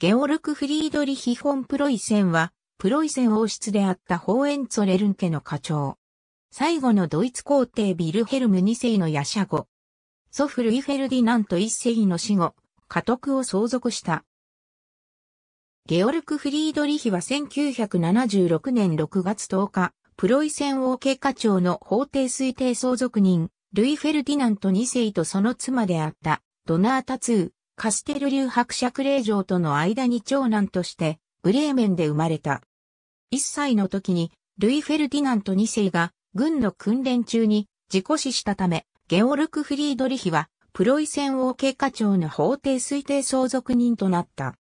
ゲオルク・フリードリヒ・フォン・プロイセンは、プロイセン王室であったホーエンツォレルン家の家長。最後のドイツ皇帝ビルヘルム2世のヤシャゴ。祖父ルイ・フェルディナント1世の死後、家督を相続した。ゲオルク・フリードリヒは1976年6月10日、プロイセン王家家長の法廷推定相続人、ルイ・フェルディナント2世とその妻であった、ドナータ2。カステル流伯爵令嬢との間に長男として、ブレーメンで生まれた。1歳の時に、ルイ・フェルディナント2世が、軍の訓練中に、事故死したため、ゲオルク・フリードリヒは、プロイセン王経過長の法廷推定相続人となった。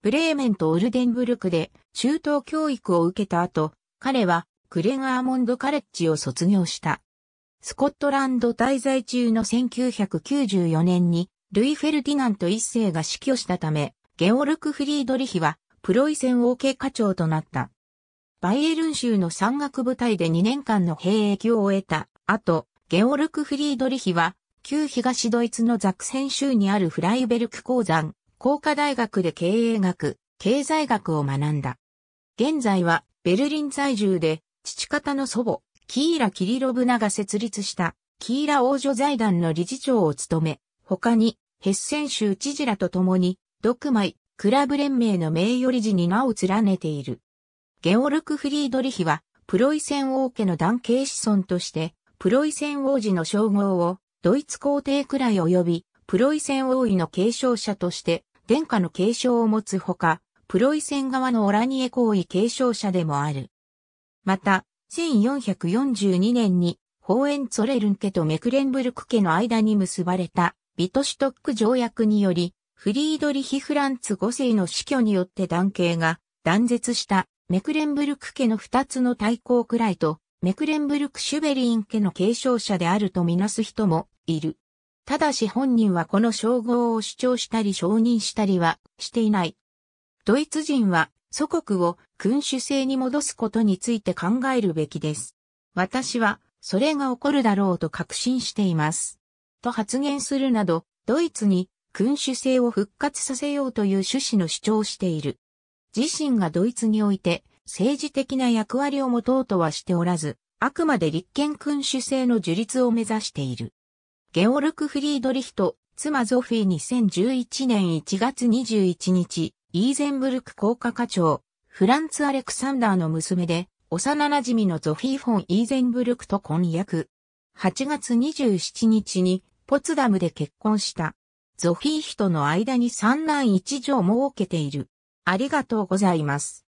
ブレーメンとオルデンブルクで中等教育を受けた後、彼はクレガーモンドカレッジを卒業した。スコットランド滞在中の1994年にルイ・フェルディナント一世が死去したため、ゲオルク・フリードリヒは、プロイセン王家課長となった。バイエルン州の山岳部隊で2年間の兵役を終えた後、ゲオルク・フリードリヒは、旧東ドイツのザクセン州にあるフライベルク鉱山、工科大学で経営学、経済学を学んだ。現在は、ベルリン在住で、父方の祖母、キーラ・キリロブナが設立した、キーラ王女財団の理事長を務め、他に、ヘッセン州知事らと共に、独枚、クラブ連盟の名誉理事に名を連ねている。ゲオルク・フリードリヒは、プロイセン王家の男系子孫として、プロイセン王子の称号を、ドイツ皇帝くらい及び、プロイセン王位の継承者として、殿下の継承を持つほか、プロイセン側のオラニエ皇位継承者でもある。また、1442年に、ホーエンツォレルン家とメクレンブルク家の間に結ばれたビトシュトック条約により、フリードリヒ・フランツ5世の死去によって男系が断絶したメクレンブルク家の二つの対抗くらいと、メクレンブルク・シュベリン家の継承者であるとみなす人もいる。ただし本人はこの称号を主張したり承認したりはしていない。ドイツ人は祖国を君主制に戻すことについて考えるべきです。私はそれが起こるだろうと確信しています。と発言するなど、ドイツに君主制を復活させようという趣旨の主張をしている。自身がドイツにおいて政治的な役割を持とうとはしておらず、あくまで立憲君主制の樹立を目指している。ゲオルク・フリードリヒト、妻ゾフィー2011年1月21日、イーゼンブルク効果課長、フランツ・アレクサンダーの娘で、幼馴染のゾフィー・フォン・イーゼンブルクと婚約。8月27日にポツダムで結婚した。ゾフィーヒとの間に三男一女を設けている。ありがとうございます。